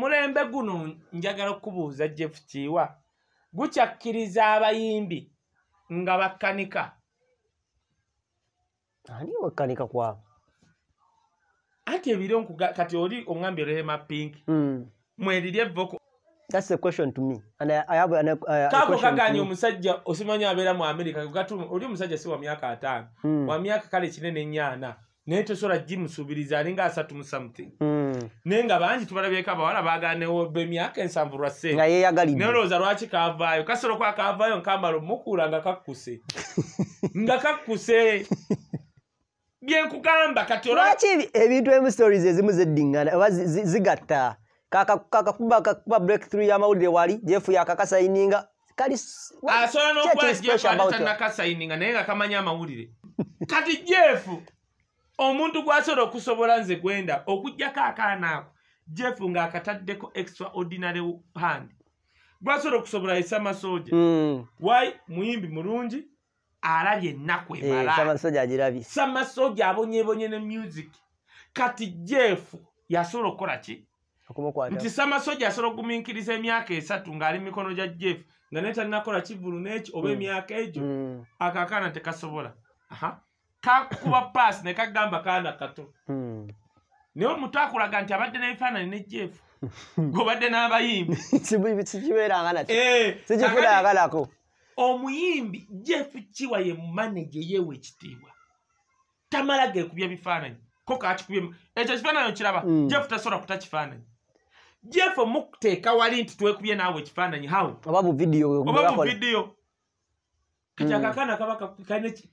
omulembe guno njagala okubuuza jeffu kiiwa gukyakkiriza abayimbi nga bakkanika ani wakkanika kwabo anti ebiro kati oli oŋambye lema pink hmm. mwerirye voko uh, kaako kaganya omusajja osimanyi abeera mu america ogatuma oli omusajja si wa myaka ataano hmm. wa myaka kale kinene nyaana naye tosobola gimusuubiriza ali nga asatu mu something hmm. naye nga bangi tubalabyeko abawala baganewo bemyaka ensanvu lwa senaye olowooza lwaki kavaayo kasolo ko akavaayo nkamala omukuula nga kakkuse nga kakkuse byenkugamba katilwaki ebintu emustories ezimu ziddiŋŋana oba zigatta kakakuba breakthrough yamawulire wali gyefu yakakasayininga asobola nokubatanakasayininga naye nga kamanyi amawulire kati jeefu omuntu gw'asobola okusobola nze gwenda okugjako akaana ako jeffu ng'akataddeko extraordinary hand gwasobola okusobola esamasoja hmm. wai muyimbi mulungi alabye ennaku eh, emalasamasoja abonyebonye ne music kati jeffu yasobola okukola ki nti samasoja asobola okuminkiriza emyaka esatu ng'ali mikono gya jeffu nga naye talinakola kivulu n'ekyo oba hmm. emyaka egyo hmm. akakaana tekasobola kakuba paasi ne kagamba kaana kato hmm. naye omutw akulaga nti abadde n'ebifaanani nejeefu hmm. gobadde n'abayimbikikiberanganakikulagalako eh, omuyimbi jeefu kiwa ye maneja yeewa ekitiibwa tamala geekubya bifaananyi ko kakikubye ekyo ekifaananyi okiraba hmm. jeefu tasobola kutakifaananyi jeefu mukuteeka wali nti twekubye naawe ekifaananyi hawe oba buvidiyo oba buvidiyo kakyakakaana kaba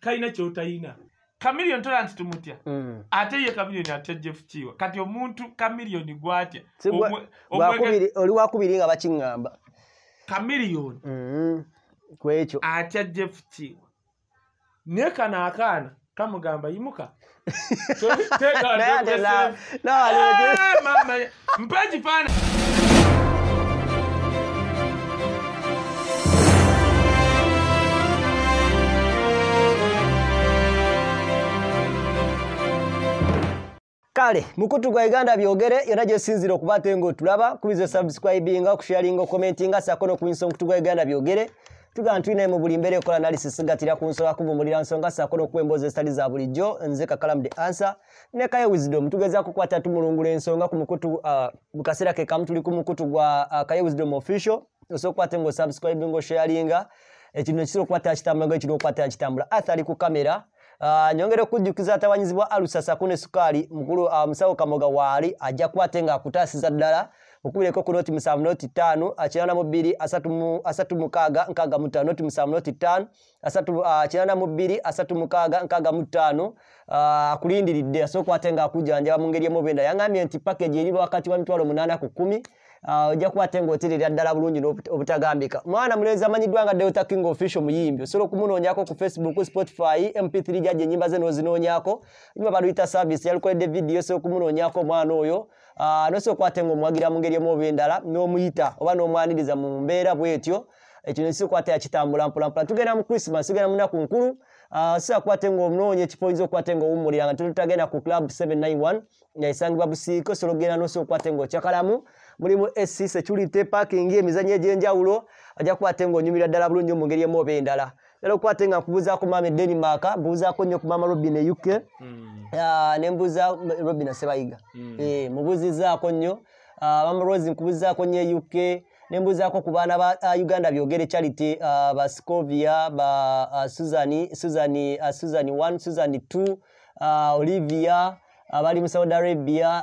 kalina kyotayina kamiliyoni tola nti tumutya hmm. ate ye kamiliyoni atya jefukiiwa kati omuntu kamiliyoni gwatya oli wakubiri nga bakiŋŋamba kamiliyoni hmm. kwekyo atya jefukiiwa naye kano akaana kamugamba yimuka eh, mpa ekifaananyi kale mukutu gwa uganda byogere yona gyosinzira okuba te ngaotulaba kubiza subscribinga okushyalinga okomentinga sako nokuwinsa omukutu gwa uganda byogere tugaa tuinaye mu buli mbeera ekola analysis gatira ku nsonga kuvumulira nsonga sako nokuwa emboozi ezitali za bulijjo nze kakalamu the answer ne kaye wisdom tugeza kukwata tumulungula ensonga ku mukutu uh, mu kaseera ke kamu tuli ku mukutu gwa uh, kaye wisdom official osobola okukwate ngaosubscribinga osharinga ekintu nekisobola okukwata kitambula ngaekiri okukwata kitambula athali ku kamera Ah, nyongere okujjukiza atawanyizi bwa alusasa kune sukaali mukulu ah, musawo kamoga waali ajja kukwata nga akutaasiza ddala okubireko ku noti musanvu noti ttaano kinaana mu bbiri asatu mukaaga nkaaga mu ttaano noti musanvu noti ttaano ah, kinaana mu bbiri asatu mukaaga nkaaga mu ttaano akulindiridde asobola okukwata nga akujjanjaba mu ngeri emu bwenda yaŋŋambye nti pakage eri wakati wa mitwalo munaana ku kkumi Ah, ojja kuba ate ngaoterera ddala bulungi obutagambika mwana mulezi amanyiddwa nga delta king official muyimbi osobola okumunoonyako ku facebook spotify mp3 jaje enyimba ze nozinoonyako nyuma baluyita service yalukoledde vidiyo osobola okumunoonyako omwana oyo ah, nosobola okwate nga omuwagira mu ngeri emu oba endala n'omuyita oba n'omwaniriza mu mbeera bwetyo ekyo nesi okwate yakitambula mpulampula tugenda mu christmas tugenda munaku nkulu ah, sia kubate nga omunoonya ekifo yinza okubate nga owumulira nga tetutagenda ku club 791 nga esangibwa busiiko osobola okgenda nosobola okubate nga okyakalamu mulimu esi security parking emizanyo egy'enjawulo ajja kukwate ng'onyumira ddala bulungi mu ngeri emu oba endala era okukwate nga nkubuuzaako maama edenmark mbuuzaako nnyo ku maama robin e uk mm. nembuuza robin asebayiga mubuuzizaako mm. eh, nnyo maama rosi nkubuuzaako nnyo e uk nembuuzaako ku baana ba uganda byogere charity bascovia basusan susan 2 olivia abali mu saudi arabia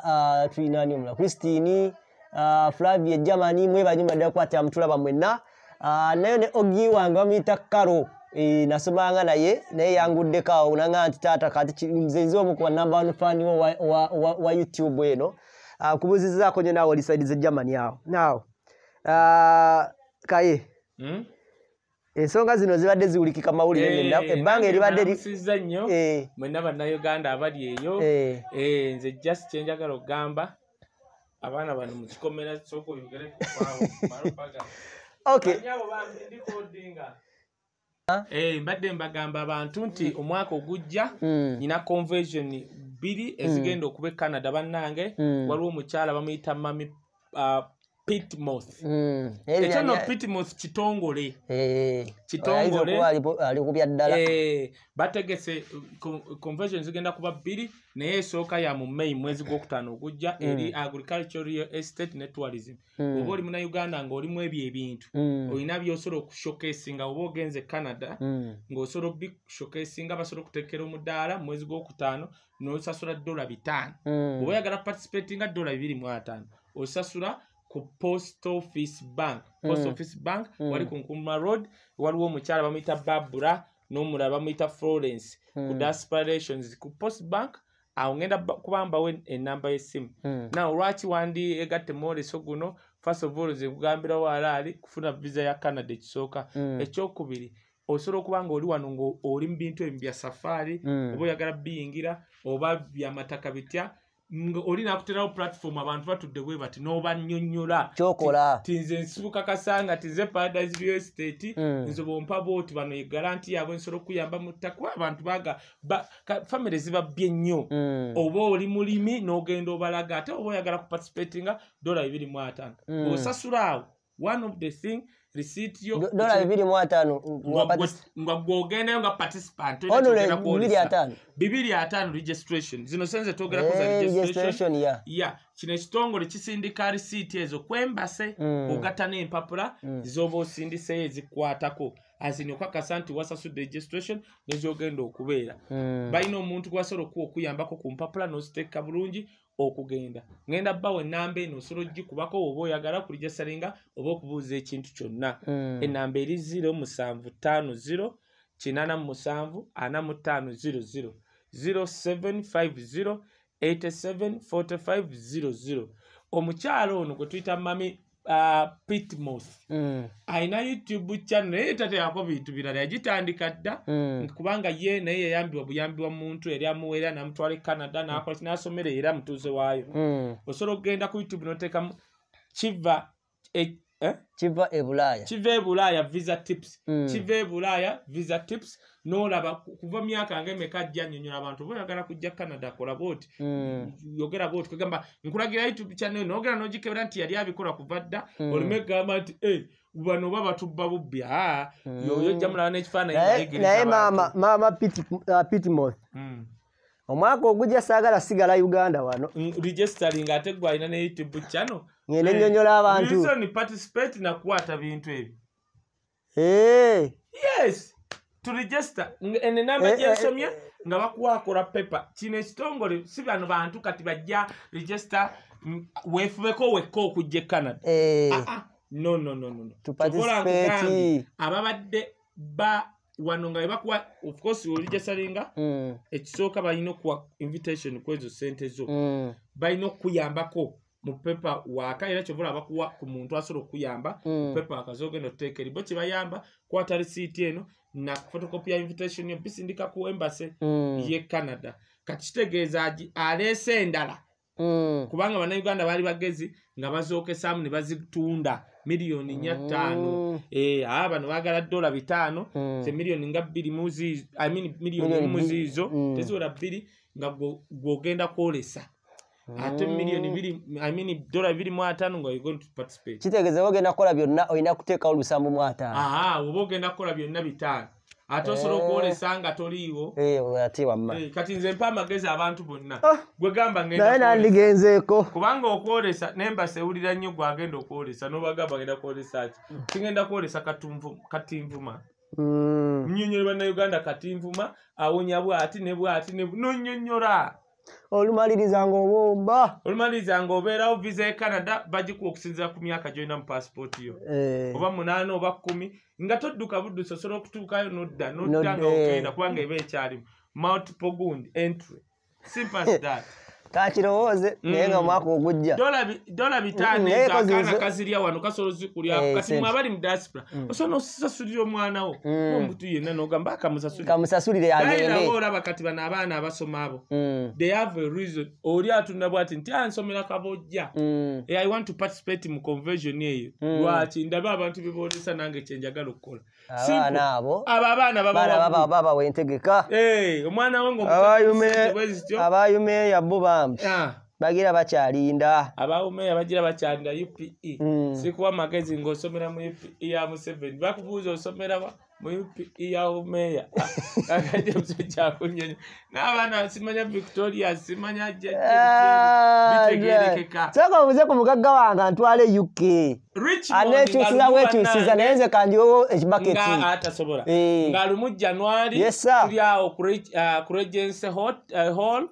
tuinani omula christine Ah, flavia germany mwebanyuma ddakwatira mutulaba mwenna ah, naye ne ogi wange bamuyita karo e, nasomanga naye naye yanguddekoawo nanga nti taata kati nzenze omu kuwa number one fan wa, wa, wa, wa youtube eno ah, kubuzizaako nyo naawe lisaidize germany awo naw kaye hmm? ensonga zino zibadde ziwulikika mawulire eh, ebbanga eribaddeiza nnyo eh. mwenna bannayuganda abali eyo eh. nze just kyenjagala okugamba abaana bano mukikomera kisooka oyogere eh, mbadde mbagamba abantu nti hmm. omwaka ogujja hmm. nyina convention bbiri ezigenda hmm. okuba e canada bannange waliwo omukyala bamuyita mami ah, pitmothekyono mm. pitmoth kitongole eh, kitongole eh, bategese convention zigenda kuba bbiri naye esooka ya mu mai mwezi gwokutaano ogujja mm. eri agricultural estate netourism mm. oba oli muna uganda ngaolimu ebyo ebintu mm. olina byosobola okushokesinga oba ogenze canada mm. ngaosobola obishokesinga basobola okutekera omudaala mumwezi gwokutaano nosasula dola bitaano mm. oba oyagala kuparticipatinga dola bibiri mu ataano osasula ku post office bank post hmm. office bank hmm. wali ku nkuma road waliwo omukyala bamuyita babura n'omulala bamuyita florence ku hmm. desperations ku post bank awo ngenda kubambawo enamba yesimu naw lwaki wandi egatte mwoleso guno fasovoloze kugambira waalaali kufuna visa ya canada ekisooka ekyokubiri osobola okuba nga oli wano ngaoli mu bintu ebyo bya safaari oba oyagala biyingira oba byamataka bitya olinakuterawo platifoomu abantu batudde bwe bati n'obannyonnyola kyokola tinze nsibuka kasanga tinze paradise real estate mm. nze bompa booti bano egaranti yaabwe ensobola okuyamba mutakuba abantu baga famire zibabbye ennyo mm. oba oli mulimi n'ogenda obalaga ate oba oyagala kuparticipatinga dola bibiri mu atano mm. osasulaawo one of the thing kino ekitongole kisindika risiiti ezo kwembase mm. ogata n'empapula mm. zoba osindiseyo ezikukwatako azini okakasa nti wasasudde registration nezogenda okubeera mm. balina omuntu gwasobola okuwa okuyambako ku mpapula n'oziteeka bulungi okugenda ngenda bawe enamba eno osobola ogikubako oba oyagala kulija salinga oba okubuuza ekintu kyonna hmm. enamba eri 0750 8745 00 0750 8745 00 omukyala ono gwe tuyita mami uh, pitmouth mm. alina youtube channel naye tateyako bintu birala yagitandika dda mm. kubanga ye naye yayambibwa buyambibwa muntu yali amuwera namutwala ecanada nakola mm. nasomere era mutuuze waayo mm. osobola okugenda ku youtube notekamu kiva e, eh? kiva ebulaya kiva ebulaya visa tips kiva ebulaya visa tips, mm. chiva ebulaya, visa tips. nolaba kuva myaka nga emeka ajja nyonyola abantu oba oyagala kujja canada kola booti hmm. yogera booti kegamba nkulagira youtube channel nogera nogikebera nti yali abikola kuva dda hmm. olume egamba nti eh, bano oba batubba bubbi a ah, hmm. yoyojjamulaba n'ekifaananaye maama uh, pitmoth omwaka ogujja saagala sigala uganda wano mm, registering ate gwalina ne youtube channel ngende eh, nyonyola abantu participate nakwata bintu ebyo eh. yes, hey. yes. tulegista enenamba gyensomye nga bakuwakola pepa kino ekitongole si bano bantu kati bajja regista mm, weefubeko wekka okujja e canada eh. ah, ah. nonnonnonoolangugambi ababadde ba wano nga webakuwa ofcourse oligesalinga mm. ekisooka balina okuwa invitation kwezo sente zo mm. balina okukuyambako mupepa waka era kyobola abakuwa ku muntu asobola okuyamba mupepa wakazogenda otuteeka eribo kyebayamba kwata risiiti eno na photocopia invitation yo bisindika ku embassy mm. ye Canada kati kitegeeza aji alese endala mm. kubanga bana Uganda bali bagezi nga bazokesa ne bazitunda miliyoni nya ttaano mm. e, eh, abantu baagala dola bitaano mm. ze miliyoni nga bbiri muzi I mean miliyoni mm. muziizo mm. tezora bbiri nga gw'ogenda kwolesa ate miliyoni mm. biri i mean dollar biri mu atanu nga going to participate kitegeze wo genda kola byonna oyina kuteka olusambu mu atanu aha wo genda kola byonna bitanu ate osolo kole sanga toliwo eh, eh ate wa mama eh, kati nze mpa magezi abantu bonna ah. gwe gamba ngenda nayo naligenze ko kubanga okole sa nemba sewulira nnyo gwa genda okole sa no bagaba genda kole sa kingenda kole sa katumvu katimvuma mm nnyonyo bana uganda katimvuma awonya bwati nebwati nebwati nonnyonyora olumaliriza ngaobomba olumaliriza ngaobeerawo visa ye canada bagikuwa okusinzira ku myaka gyolina mu pasipooti yo eh. oba munaana oba kumi nga todduka buddusi osobola okutuukayo nodda nodda ngaogenda eh. kubanga eba ekyalimu multiple gund entry simple as that kakirowoze mm. naye nga omwaka ogujja dola mm. bitaano ezakaana kazirya wano kasolozi kulyakasimu eh, abali mu diaspora mm. osobola nosasulira omwana wo omutu yenna nogamba akamusasulire agendeaba olaba kati bano abaana abasoma abo they have a reason oli atunda bw ati nti ansomera ah, kabojja eh, i want to participate mu conversion eyo lwaki ndabe abantu bebolesa nange kyenjagala okukola abaana babawa entegeka eh, omwana wo ngaabayumeya bo bana kamu ah. bagira bakyalinda abaumeya bagira bakyalinda upe mm. sikuwa magezi ngaosomera mu upe ya museveni bakubuuza osomerawa muipi iyaumeya akaja musyakunyenya nabana simanya victoria simanya soka obuze ku mugagga wange ntwale uk anekyusira wekyusiza naye nze kandiwewo ekibaketiatasobola nga lumu januari tuli awo ku regency hall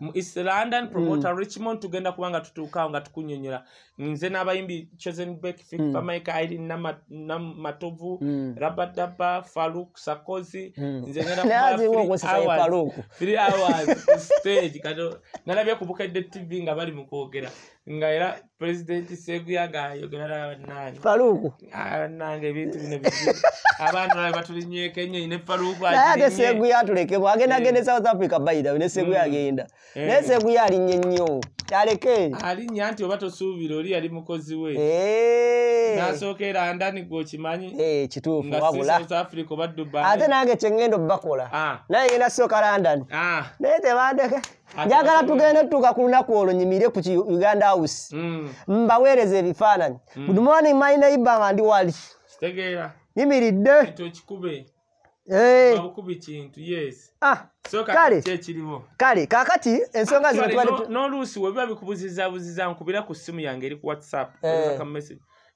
mu east london mm. promoter richmond tugenda kubanga tutuukaawo nga tukunyonyola nze n'abayimbi chosen bak fifamaika mm. iri namatovu mm. rabadaba Faruk Sakozi hmm. nze nga nakuwa three hours stage kato nalabye kubukedde TV nga bali mu kwogera nga era puresidenti seguyaga ayogerara banange faluku banange ebintu bino bi abaana bae batulinyekenye ine faluknayeate seguya tulekebwa agendagenda eh. esouth africa baida ne seguya hmm. agenda eh. naye seguya alinye nnyo aleke alinya nti oba tosuubira oli yali mukozi we eh. nasooka era andani gwokimanyi kituufuwabulasouth africa obadduba ate nange kyengenda obbakola ah. naye genda sooka landani ah. naye tebandeke njagala tugende tukakuluna kwolo nyimire ku uganda house mm. mbaweereza ebifaananyi mm. good morning my neighbor eh. nga ndi wali nyimiridde kale kakati ensonga zinoluusi webiba bikubuzizabuziza nkubira ku simu yange eri ku whatsapp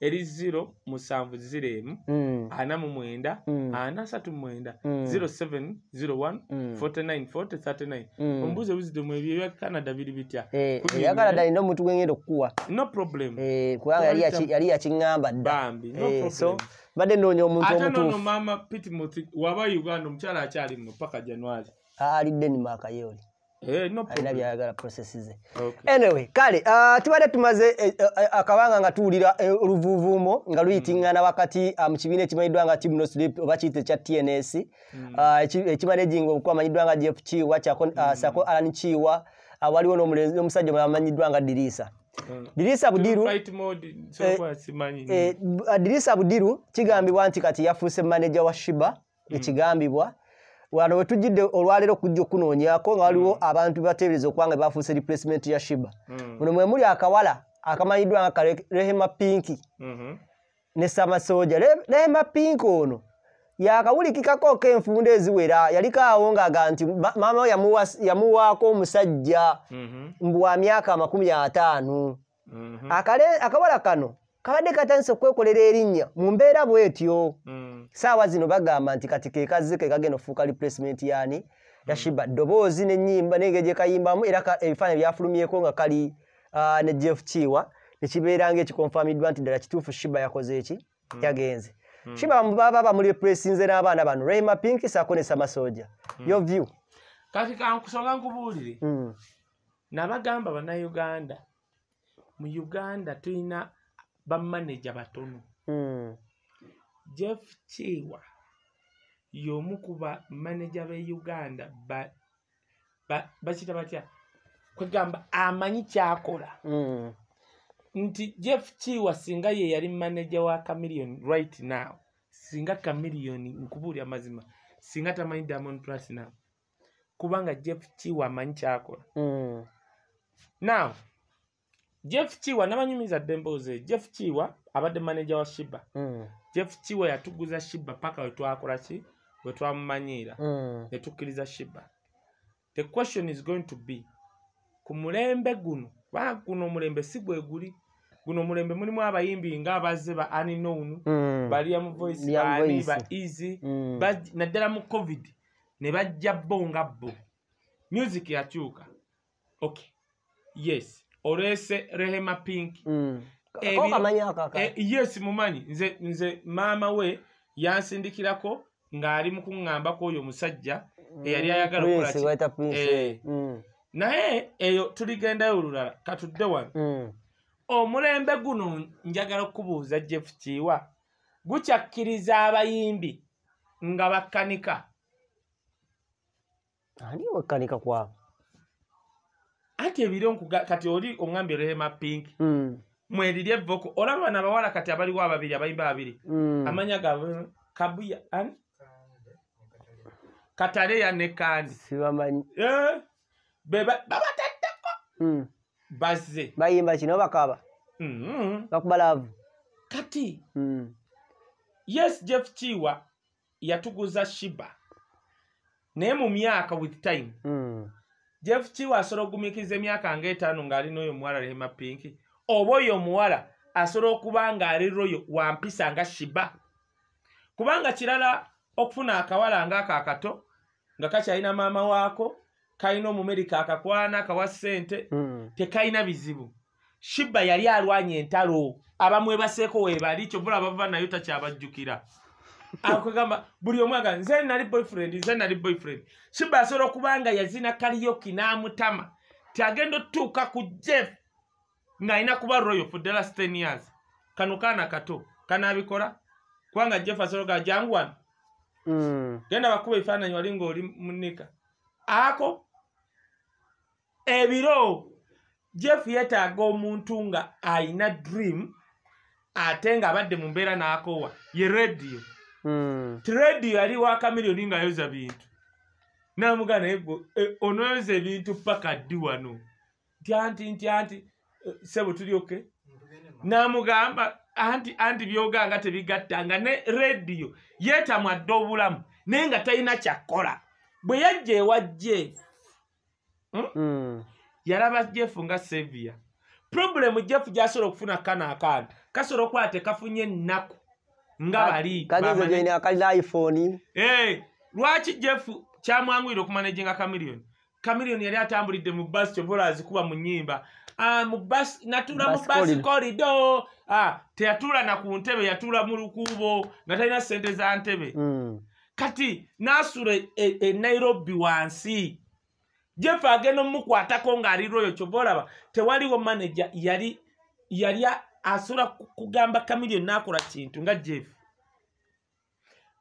eri ziro musanvu ziro emu hmm. ana mu mwenda hmm. ana asatu mumwenda hmm. zero seven zero one forty nine forty thirty nine ombuuzi ebizidomu ebyo ebya canada biri bitya eyakanada eh, eh, nina omuntu gwengenda okukuwa no problem eh, kubanga yali yakiŋŋamba ddabambi so mbadde nonya omuntu omutuufu ate nono maama pitmouth waba uganda omukyala akyalimu paka januari aali denmark yeoli Eh, alina byayagala prosesi ze anyway kale uh, tubadde tumaze eh, eh, akabanga nga tuwulira oluvuuvuumo nga luyitingana mm. wakati mu um, kibiina ekimanyiddwa nga tim nosleep oba kiyita ekya tns mm. uh, ekimanaging obukuba amanyiddwa nga jeff kiwa uh, mm. sako alan kiwa waliwo n'omusajja amanyiddwa nga diriisa dirisa budiru kigambibwa nti kati yafuuse manaja wa shiba ekigambibwa mm. wano we tujjidde olwaleero okujja okunoonyako nga waliwo mm. abantu batebereza okuba nga bafuuse replacement ya shiba mm. muno mm. mwe muli akawala akamanyiddwa nga karehema pinki mm-hmm. ne samasoja rehema pinki ono yakawulikikako kenfunda eziwera yalikoawo ngaga nti maama yamuwaako omusajja mm-hmm. mbu wa myaka amakumi ataano mm-hmm. akawala kano kabadde katandise okwekolera erinnya mu mbeera bwetyo mm. saawa zino bagamba nti kati kekazzeke kagenda ofuuka replacement yani mm. yashiba ddoboozi nenyimba nenge gyekayimbamu era ebifaananyi byafulumyeko nga kali ne jeff kiwa nekibeera ngaekikonfamiddwa nti ddala kituufu shiba yakoze eki mm. yagenze shiba baba bamulipresinze n'abaana bano rayma pinki saako ne samasoja yo view kati kankusonga nkubuulire nabagamba bannauganda mu uganda tulina ba maneja batono. Mm. Jeff Kyewa y'omu ku ba maneja be Uganda ba ba bakita batya kwegamba amanyi kyakola. Mm. Nti Jeff Kyewa singa ye yali maneja wa Chameleon right now singa Chameleon nkubuli amazima singa tamanyi Diamond Platnumz kubanga Jeff Kyewa amanyi kyakola. Mm. Now, jeff kiwa nabanyumiriza dde emboozi jeff kiwa abadde maneja wa shiba mm. jeff kiwa yatuguza shiba paka wetwakola ki wetwamumanyiira mm. netukkiriza shiba the question is going to be ku mulembe guno kubanga guno omulembe si gwe guli guno omulembe mulimu abayimbi nga abaze ba aninown mm. baliamu voice ani ba easy mm. ba, naddala mu covid ne bajja bo nga bo music yakyuka okay yes orese rehema pink mm. Eh, kwa manya kaka e, eh, yes mumanyi nze nze mama we yansindikirako ngali mukungamba ko oyo musajja mm. eyali ayagala okulata e, eh. mm. naye eyo tuligenda olulala katudde wano mm. omulembe guno njagala okubuuza jeff kiwa gukyakkiriza abayimbi nga bakkanika ani wakkanika kwabo anti ebiri onkuga kati oli oŋgambye rehema pink mm. mwerirye voko olaba bana abawala kati abaliwo ababiri abayimba babiri mm. amanya gabo kabuya an kataleya ne kandi sibamanyi eh? babataddeko mm. baze bayimba kino bakaba mm-hmm. bakubalavu mm -hmm. kati mm. yes jeff kiwa yatuguza shiba naye mu myaka with time mm jeff kiwa asobola okugumiikiriza emyaka nga etaano ng'alina oyo omuwala lema pinki oba oyo omuwala asobola okuba ng'ali royo wampisa nga shiba kubanga kirala okufuna akawala ngaako akato nga kakyalina maama waako kalina omumerika akakwana akawa ssente hmm. tekalina bizibu shiba yali alwanya entalo abamwebaseeko webali kyovula bava nayo takyabajjukira akugamba buli omu aga nze nali boyfriend nze nali boyfriend shiba asobola okuba nga yazina kalioki n'amutama ti agenda otuuka ku jeff ng'alina kuba royo for the last 10 years kano kaana kato kanaabikola kubanga jeff asobola ga jangu wano mm. genda bakuba ebifaananyi wali ng'oli munika ako ebiro jeff yeetaaga omuntu nga ayina dream ate ng'abadde mu mbeera n'akowa ye rediyo Hmm. tiredio yali wakamiriyoni nga ayoza bintu namugana ego eh, eh, onoyoza ebintu paka ddi wano ntyanti ntyanti eh, sebo tulioke namugamba anti anti byoganga tebigattanga ne rediyo yeetamu adde obulamu naye nga talina kyakkola bwe yajja ewa jeff hmm? Hmm. yalaba jeff nga sevia problemu jeff gyasobola okufuna kana akanda kasobola okukwala tekafunye ennaku nga bali kageze gyeni akalira iphone e lwaki jefu kyamwanguire okumanaginga kamiliyoni kamiliyoni yali atambulidde mu basi kyovola azikuba mu nyimba natula ah, mu basi korido teyatula na ku ntebe yatula mu lukuubo nga talina sente za ntebe hmm. kati nasula e, e nairobi wansi jefu agenda omukwatako ng'ali royo kyova olaba tewaliwo manaja yali yali asobola kugamba kamilion nakola kintu nga jeff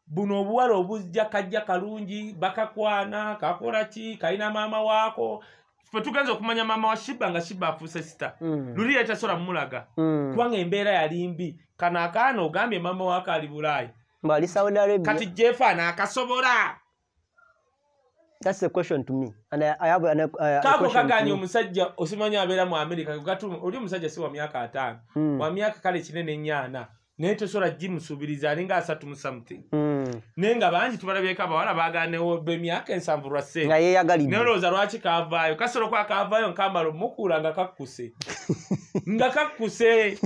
buno obuwala obujja kajja kalungi bakakwana kakola ki kalina maama waako fetugenza okumanya maama wa shiba nga shiba afuuse sita mm. luli yatasobola mumulaga mm. kubanga embeera yali mbi kano akaana ogambye maama waako ali bulaayi kati jeff anaakasobola That's the question to me. And I, I have an, uh, a question to you. Kako kakanyo msajja usimanyo abela mu Amerika. Kukatumu, uli msajja si wa miaka atano. Mm. Wa miaka kale chinene nyana. Neto sura jimu subiriza. Ringa asatu something. Mm. Nenga banji tumada vieka bawala baga neo be miaka nsambura se. Nga yeya galibu. Nero za ruachi kavayo. Kasoro kwa kavayo nkambalo mukula nga kakuse. nga kakuse.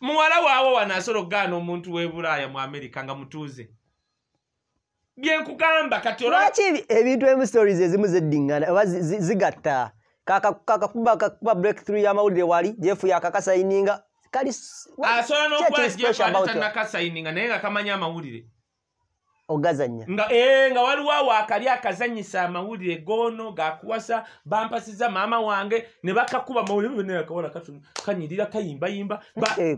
Mwala wawo wanasoro gano muntu webura ya mu Amerika. Nga mutuze. byenkugamba kati olwaki ebintu emu stories ezimu ziddiŋŋana oba zigatta kakakuba breakthrough y'amawulire wali gyefuya akakasayininga kali asobola ah, n'okuba gyefu atatanakasayininga naye nga kamanyi amawulire ogazanya nga eh nga waluwa wakali akazanyisa amawulire gono gakuwasa bampasiza maama wange ne bakakuba mawulire kanyirira kayimba yimba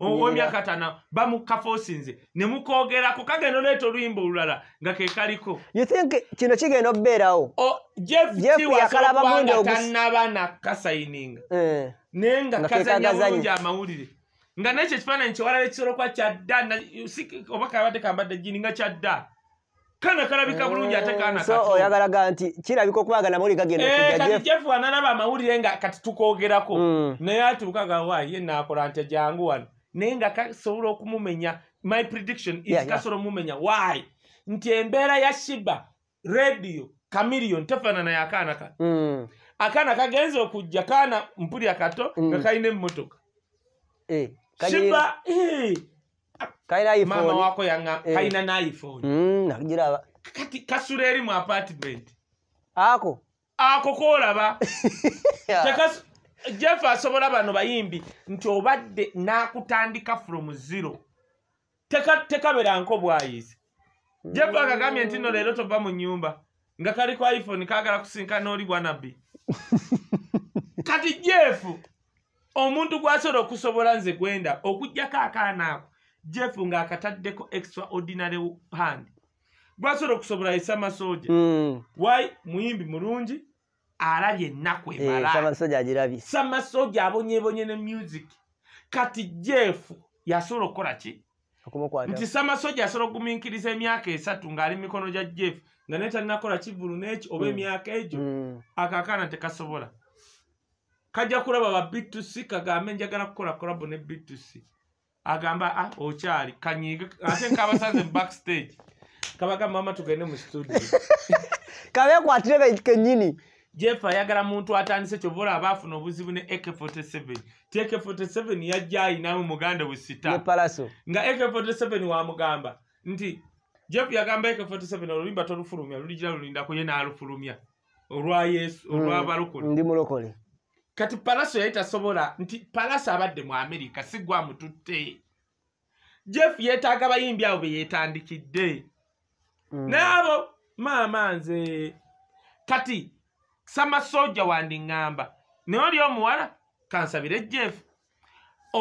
omyaka tana bamukafosinze ne mukogera ko kagendo leeta oluyimba olulala nga kekaliko you think kino kigenda okubeerawo jeffyakalabamunda tanaba nakasaininga eh. naye nga kazanyaulungi amawulire nga nekyo ekifaananyi kyewalala ekisolo kwa kyadda oba kabadde kambadde jini nga kyadda kana karabika bulungi ate mm, kana so oyagalaga nti kirabika okubagana mawulire gagenda eh, kujajefu analaba amawulire nga kati tukogerako mm. naye atuukaga wa ye nakola nti jangu wano naye nga kasobola okumumenya my prediction is kasobola omumenya why nti embeera ya shiba radio kamiliyon tefaanana yakaana ka mm. akaana kagenza okujja kaana mpuli akato nga kalina emmotoka eh, shiba eh, kalina iphone mama wako yanga kalina n'iphone nagiraba kati kasula eri mu apartiment ako ako koolaba jeff asobola bano bayimbi nti obadde n'akutandika from zero tekaberanko teka bwayizi jeff akagambye nti no leero tova mu nyumba nga kali ku iphone kagala kusinka n'oli bwanabbi kati jeff omuntu gwasobola okusobola nze gwenda okugjako akaanaako jeff ng'akataddeko extraordinary hand gwasobola okusobola esamasoja hmm. wai muyimbi mulungi alabye ennaku eh, emalasamasoja abonyebonye ne music kati jeefu yasobola okukola ki nti samasoja asobola okuminkiriza emyaka esatu ng'ali mikono gya jeefu nga naye talinakola kivulu n'ekyo oba hmm. emyaka egyo akakaana hmm. tekasobola kajja kulaba ba btc kagambe njagala kukola kolabo ne btc agamba ah, okyali kanyiige ate nkabasanze mu backstage kabaka mama tugende mu studio kabe kwatire kenyini jeff ayagala muntu atandise kyova olaba afuna obuzibu ne ak47 tak47 yajja ayinamu muganda busita nga ak47 wamugamba nti jeff yagamba ak47 olulimba tolufulumya lulijira lulindaku ye n'alufulumya olwa yesu olwabalokole mm, kati palaso yali tasobola nti palaso abadde mu america sigwamututte jeff yeetaaga bayimbi abo beyeetandikidde Mm. naabo maama nze kati samasojja wandiŋŋamba naye oli omuwala kansabire jeefu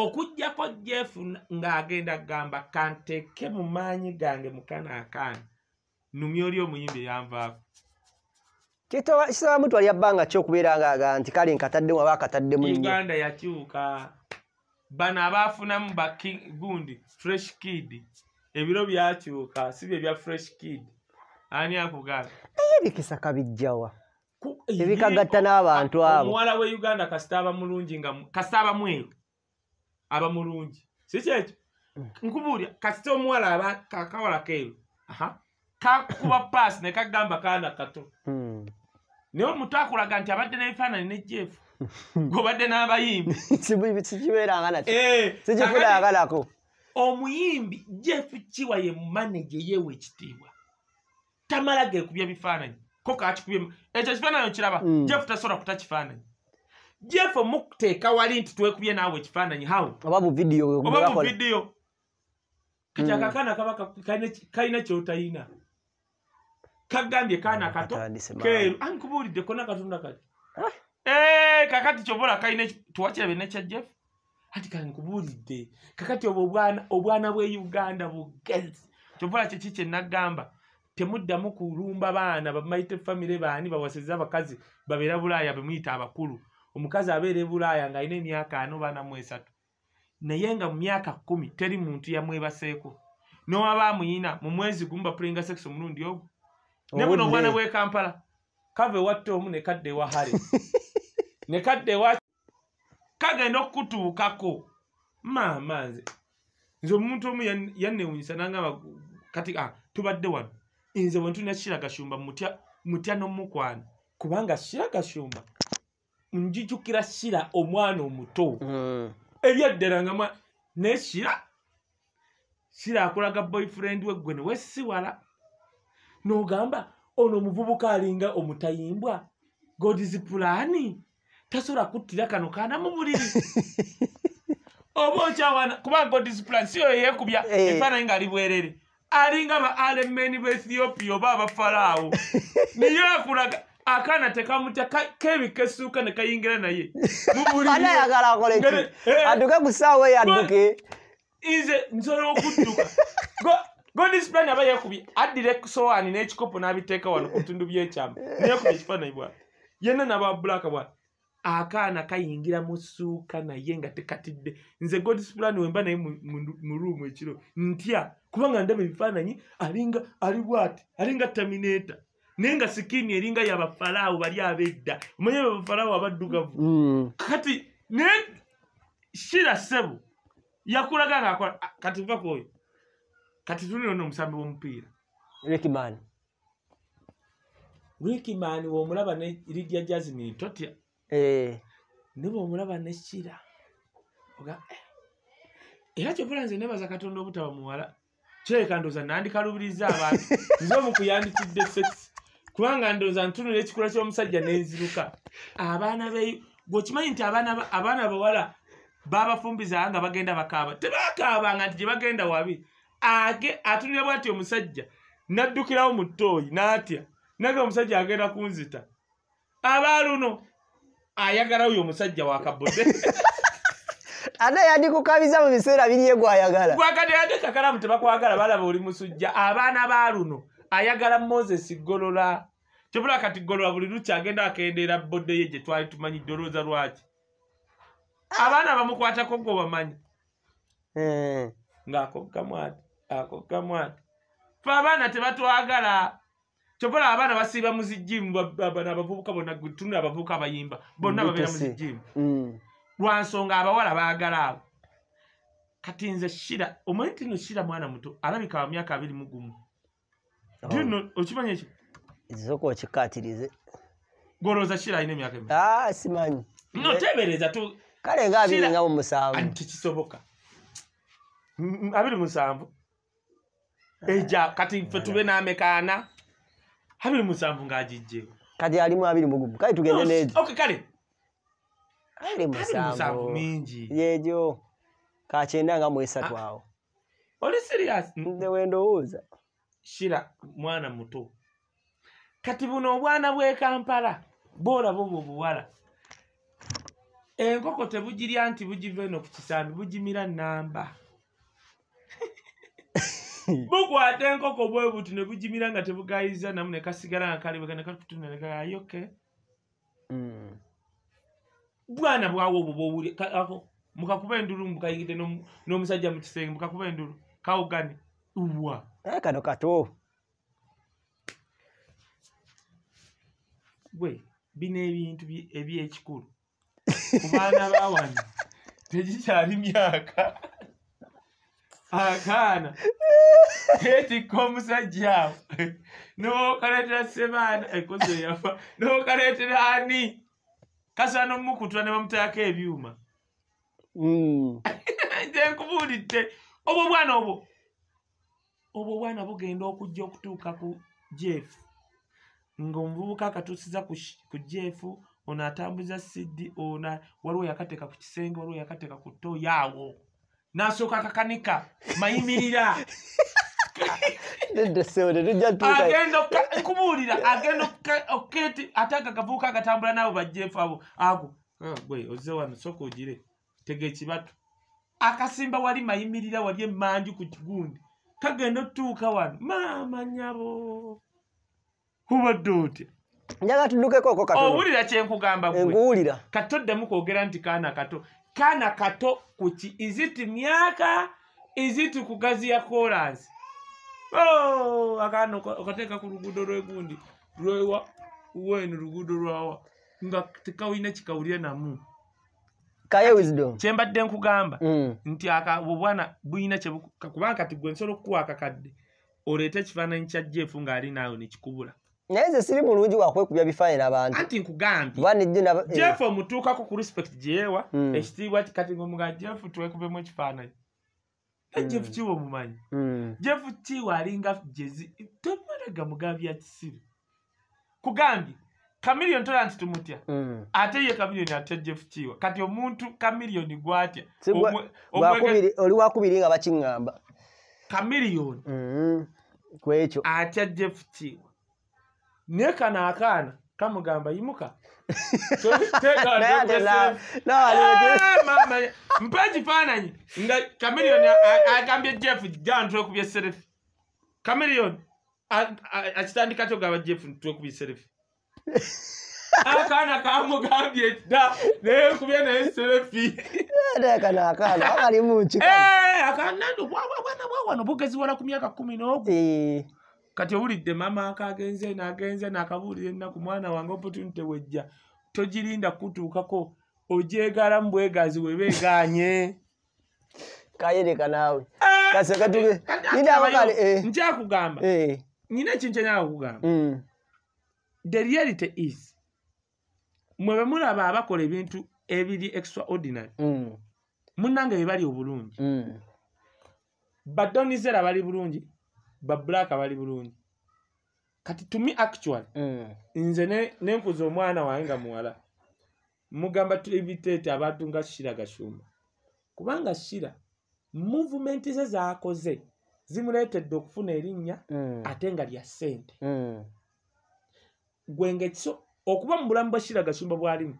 okujjako jeefu ng'agenda kgamba kanteeke mu maanyi gange mukana akaana numy oli omuyimbi yanvaako kisabamu twali abbanga ky okubeeranga nti kale nkataddemu aba kataddemu uganda yakyuka bano abaafunamu bakgundi fresh kidi ebiro byakyuka si bye bya fresh kid ani akugaana naye bikisa kabijjawa ebikagatta n'abantu abo omuwala we uganda kasita aba mulungi nga kasita aba mweru aba mulungi si kyekyo mm. nkubuulya kasita omuwala aba kakawala keeru kakuba paasi ne kagamba kaana kato hmm. naye omutw akulaga nti abadde n'ebifaanani nejeefu gobadde n'abayimbi kibeeranga nakyo eh, sikifuyagalako omuyimbi jeff kiwa ye manaje yewa ekitiibwa tamala geekubya bifaananyi ko kakikubye ekyo kifaananyi okiraba mm. jeff tasobola kuta kifaananyi jeff mukuteeka wali nti twekubye naawe ekifaananyi hawe oba buvidiyo oba buvidiyo kati mm. akakaana kabaka kalina kyotalina kagambye kaana kato keeru ankubuuliddeko nakatunda kati ah. eh, kakati kyobola kalina tuwakirabe nekya jeff anti kankubuulidde kakati obwo obwana bwe uganda bugezi kyovula kiki kyenagamba temuddamu kulumba baana bamaite famire baani bawasiriza abakazi babeera bulaaya bemuyita abakulu omukazi abeera ebulaaya nga alina emyaka ano baana muesatu naye nga mu myaka kumi teri muntu yamwebaseeko nowaba muyina mu mwezi gumu bapulinga sex omulundi ogwo ne buno obwana bwe kampala kava ewatte omu nekadde ewa hare nekadde ewa kagenda okutuukako maama nze nze omuntu omu yanewunyisa nangamba kati ah, tubadde wano nze bwe ntulina kiragashumba mutya nomukwana kubanga kiragashumba njijukira kira omwana omuto hmm. ebyaddala nga nekira kira akulaga boyfriend weggwene wesiwala nogamba ono omuvubuka alinga omutayimbwa godis plani tasobola kuttira kano kaana mu buliri oba okyawana kubanga odisipline si oyo yeekubya eh. efaananyi ngaali bwerere alinga aba alemeni ba ethiopia oba abafalaawo niye akulaga akaana tekamutya kebika esuuka ne kayingira naye mubulinayagala akoleki eh. aduke kusaawo yaduke nze nsobola okudduka godisipline aba yeekubya addire kusowaani n'ekikopo n'abiteeka wano ku ttundu by'ekyama neyeekubya ekifaananyi bwate yenna n'aba bulaaka bwate akaana kayingira mu ssuuka naye nga tekatidde nze godisipulaani wemba naye mu ruumu ekiro ntya kubanga ndaba ebifaananyi alinga alibwati alinga taminaeta naye nga sikiini eringa yabafalaawo bali abedda omanye babafalaawo abaddugavu mm. kati naye shira ssebu yakulaga ngaakola kati va ku oyo kati tulinona omusambi w'omupiira rekimaani rekimaani weomulaba ne lidia jazimini totya Eh. nebwe omulaba nekira eh. era kyovula nze nebaza katonda obutaba muwala kyoleka ndooza nandikalubiriza abantu nze omukuyandikidde sesi kubanga ndooza ntunula ekikula kyomusajja nenziruka abaana beyi gwekimanyi nti abaana bawala babafumbizaa nga bagenda bakaaba tebakaabanga nti gyebagenda wabi atunira bwati omusajja naddukirawo mu ttooyi natya nage omusajja agenda kunzita abaaluno ayagala oyo omusajja wakabode ate yandi kukabiza mu biseera biri egwayagala gwakateyate kakalamu tebakwagala balaba oli musujja abaana ba luno ayagala moses golola kyobula kati golola buli lukya agenda akendeera boddeye gye twali tumanyi dolooza lwaki abaana bamukwatako gobamanyi eh. ng'akoggamu ati akoggamu ati fe abaana tebatwagala kyobola abaana basiiba muzijimu nabavubuka bona tunula abavubuka abayimba bonna babeera muzijimu mm. lwansonga abawala baagala abo kati nze shira omanyi ti no shira mwana muto alabika wa myaka abiri mugumu dino oh. okimanyi ekyo ekisoka okikatirize gwolowooza shira alina emyaka emi ah, simanyi notebereza kale nga abiringa mu musanvu tekisoboka abiri musanvu eja kati fe tube n'amekaana abiri musanvu ng'agijje kati alimu abiri mugumu kale tugende neegyo kale abiri musanvu mingi yeegyo kakyenda nga mwesatu ah. awo oli sirias nze wendowooza shira mwana muto kati buno obwana bwe kampala boolaba obwo obuwala enkoko tebugirya nti bugiva eno ku kisambi bugimira nnamba bukwata enkoko bwe buti ne bugimira nga tebugayiza namu ne kasigala nga kalibwekanekatutunalekaayoke mm. bwana bwawe obwo bwowuli ako mukakuba enduru mukayigide n'omusajja mu kisenge mukakuba enduru kawugane uwa eh, kano kato gwe bina ebintu ebyekikulu kubaana bawana tegikyali myaka akaana eti komusajja nokaletera sebaana ekoze eh, yafa nokaletera ani kasana omukutwa nebamutako ebyuma tenkubulidde mm. obwo obwana obwo obwo obwana bugenda okujja okutuuka ku jeefu nga omuvubuka akatuusiza ku jeefu ono atambuza sidi ona waliwo yakateeka ku kisenge waliwo yakateeka ku toyaawo nasooka kakanika mayimirira agenda okubuulira agenda okketi ate akakavuuka agatambula naabo bajjefu abo ago ah, gwe oze wano sooka ogire tega ekibatu akasimba wali mayimirira wali emanju ku kigundi kagenda otutuuka wano maama nyabo hubadde otya njaga tudukekookoowulira kyenkugambagwe katoddemu kwogera nti kaana kato kana kato kuki iziti myaka iziti kugazi ya kolansi oh, akana okateeka ku luguudo lwegundi lwewa weno luguudo lwawa nga tekawina kikawulire namu kyembadde nkugamba mm. nti akabwobwana buyina kubanga kati gwe nsobola okukuwa akakadde oleete ekifaananyi kya jeefu ng'ali naawe nekikubula naye nze siri mulungi wakwekubya bifaanyi n'abantu anti nkugambyejeff eh. omutuukako ku respect gyeyeewa hmm. ekitiibwa kikati ngaomuga jeff twekubemu ekifaananyi hmm. jeff kiwa omumanyi hmm. jeff kiwa alinga jezi tomaraga mugabya kisiri kugambye kamiliyon tolant tumutya ate ye kamiliyoni atya jeff kiwa kati omuntu kamiliyoni gwatya oli wakubiri nga bakiŋamba kamiliyoni kwekyo atya jeff kiwa neka nakaana kamugamba yimuka ah, mpa ekifaananyi nga kamiliyon agambye jeff jantwekubya eserefi kamiliyon akitandika ty ogamba jeff twekubya eserefi akaana ah, kamugambye dda nayekubye naye eserefi akaana eh, nobwawana bwawano bugeziwala ku myaka kumi nogu eh. kati owulidde maama ake agenze nagenze nakabuulira ennaku mwana wange opportunity wejja togirinda kutuukako ojyegala mu bwegazi webeeganye kayereka naawe eh, eh, eh, nkyakugamba nyina ekintu enyakakugamba mm. the reality is mwe bemulaba abakola ebintu ebiri extraordinary mm. munnange bye bali obulungi mm. badonizera bali bulungi babulaaka bali bulungi kati tumi actual mm. nze nenkuza omwana wange nga muwala mugamba tuibitete abantu nga shira gashumba kubanga shira muvumenti ze zakoze zimuleetedde okufuna erinnya mm. ate nga lya sente mm. gwengekiso okuba mu bulamu bwa shira gashumba bwalimu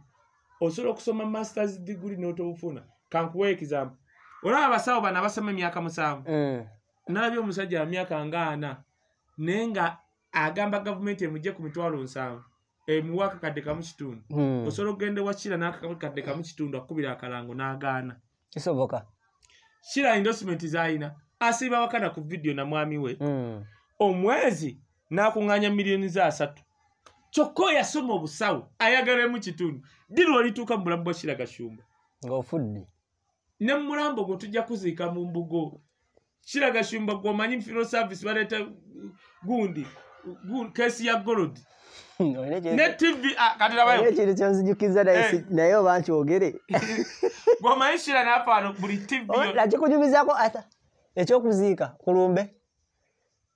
osobola okusoma masters degree notobufuna kankuwa example olaba abasawo bano abasoma emyaka musanvu nalabye omusajja wa myaka nga ana naye nga agamba gavumenti emugye ku mitwalo nsanvu emuwe akakadde kamu kitundu hmm. osobola okugenda ewa kira nakakadde kamu kitundu akubira akalango n'agaana kisoboka kira endosiment zalina asiba awakana ku vidiyo na mwami we hmm. omwezi n'akuŋŋaanya miliyoni zasatu kyokka oyasoma obusawo ayagalemu kitundu diri olituuka mu bulamu bwa kira gashumba ngaofudde ne mulambo gwe tujja kuziika mu mbugo kiraga shumba gwomanyi funeral service baleta gundi kesi ya gold ne tv ah, kati nabayo ne kintu kyonzijukiza naye eh. naye oba nkyogere gwomanyi shira naafa wano buli tv nakikunyumizako ata ekyokuziika kulumbe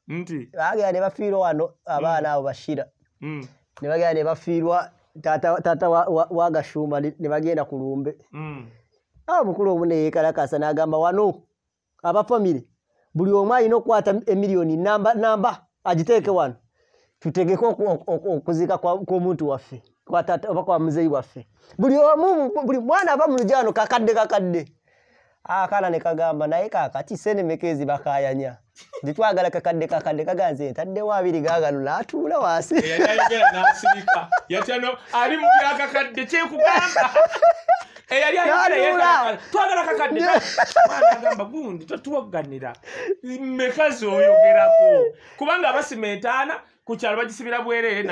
nti baagera ne bafiirwa wano abaana mm. abo bashira mm. ne bagera ne bafiirwa taata wagashumba nebagenda kulumbe mm. awo mukulu omu neyekalakasa nagamba wano abafamire buli omu alina okukwata emiliyoni namba namba agiteeke wano tutegeke okuziika kw'omuntu waffe oba kwa muzeyi waffe buli omu buli mwana ava mulujano kakadde kakadde akaana ah, ne kagamba naye kakati senemekezi bakayanya tetwagala kakadde kakadde kagaze ntaddewo abiri gagano natuula wasiyatyano ali mumyaka kadde kyekugamba eyali eh, ayitwagala kakadeagamba gundi tatuwaganira mekazi oyogerako kubanga abasimaetaana ku kyalo bagisibira bwerere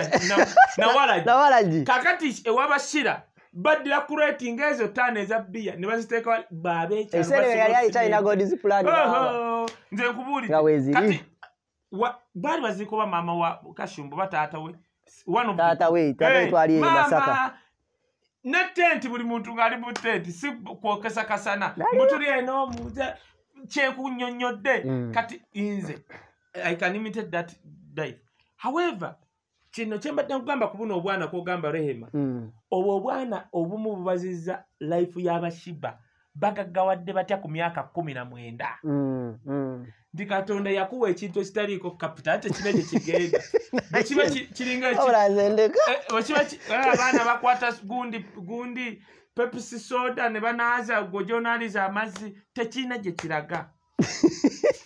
nawalagi kakati ewabasira baddira kureti ngaezo taano eza bia nebaziteeka babenze nkubuulii baali baziikoba maama wa kashumbo bataatawe ne tenti buli muntu ng'ali mu tenti si kwokesa kasana mutuli eno omuuza kyekunyonyodde mm. kati nze ikanimited that dife however kino kyembadde nkugamba kubuna obwana kwogamba rehema mm. obwo obwana obumu bubaziza life y'abashiba bagaggawadde batya ku myaka kumi na mwenda mm, mm. nti katonda yakuwa ekintu ekitaliiko kapita ate kiba kyekigenda eh, eh, abaana bakwata gundi pepisi soda ne banaaza gwe gyonaaliza amazzi tekiina gye kiraga